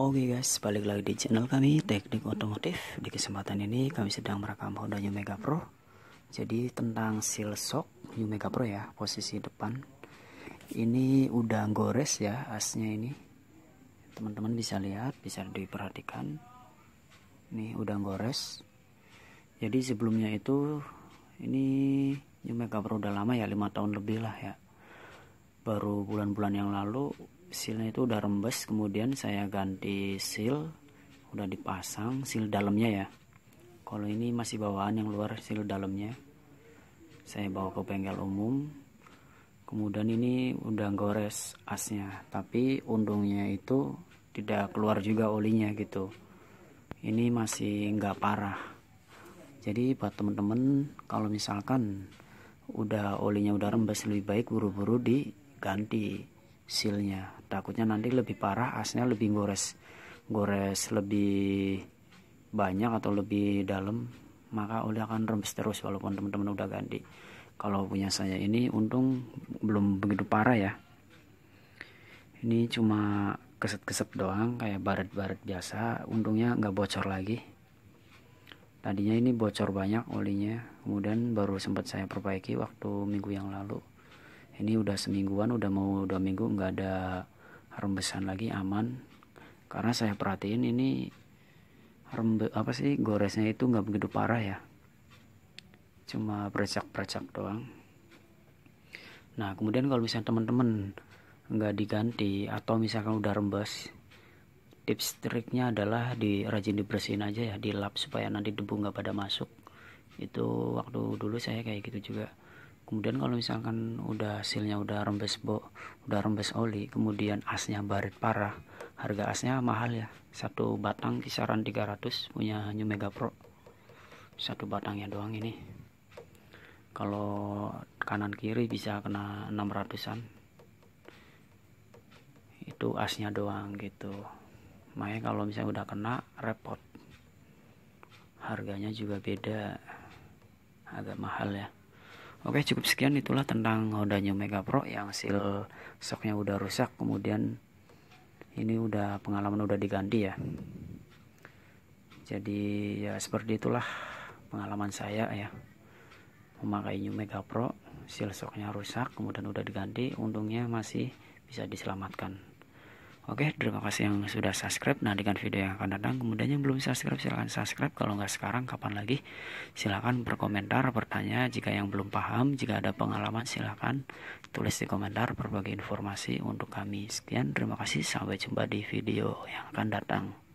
Oke okay guys, balik lagi di channel kami Teknik Otomotif. Di kesempatan ini kami sedang merekam Honda New Mega Pro. Jadi tentang seal shock New Mega Pro ya, posisi depan. Ini udah gores ya asnya ini. Teman-teman bisa lihat, bisa diperhatikan. Ini udah gores. Jadi sebelumnya itu ini New Mega Pro udah lama ya, lima tahun lebih lah ya. Baru bulan-bulan yang lalu sealnya itu udah rembes kemudian saya ganti seal udah dipasang seal dalamnya ya kalau ini masih bawaan yang luar seal dalamnya saya bawa ke bengkel umum kemudian ini udah gores asnya tapi undungnya itu tidak keluar juga olinya gitu ini masih nggak parah jadi buat temen-temen kalau misalkan udah olinya udah rembes lebih baik buru-buru diganti sealnya takutnya nanti lebih parah asnya lebih gores gores lebih banyak atau lebih dalam maka udah akan rembes terus walaupun teman-teman udah ganti kalau punya saya ini untung belum begitu parah ya ini cuma keset-keset doang kayak baret-baret biasa untungnya nggak bocor lagi tadinya ini bocor banyak olinya kemudian baru sempat saya perbaiki waktu minggu yang lalu ini udah semingguan udah mau dua minggu nggak ada rembesan lagi aman karena saya perhatiin ini rembe apa sih goresnya itu nggak begitu parah ya cuma percak-percak doang nah kemudian kalau misalnya teman-teman nggak diganti atau misalkan udah rembes tips triknya adalah di rajin dibersihin aja ya dilap supaya nanti debu nggak pada masuk itu waktu dulu saya kayak gitu juga kemudian kalau misalkan udah hasilnya udah rembes bo udah rembes oli kemudian asnya barit parah harga asnya mahal ya satu batang kisaran 300 punya New Mega Pro satu batangnya doang ini kalau kanan kiri bisa kena 600an itu asnya doang gitu makanya kalau misalnya udah kena repot harganya juga beda agak mahal ya Oke cukup sekian itulah tentang Honda New Mega Pro yang seal soknya udah rusak kemudian ini udah pengalaman udah diganti ya jadi ya seperti itulah pengalaman saya ya memakai New Mega Pro seal soknya rusak kemudian udah diganti untungnya masih bisa diselamatkan Oke, terima kasih yang sudah subscribe. Nah, dengan video yang akan datang, kemudian yang belum subscribe silahkan subscribe. Kalau nggak sekarang, kapan lagi? Silahkan berkomentar, bertanya. Jika yang belum paham, jika ada pengalaman, silahkan tulis di komentar berbagi informasi untuk kami. Sekian, terima kasih. Sampai jumpa di video yang akan datang.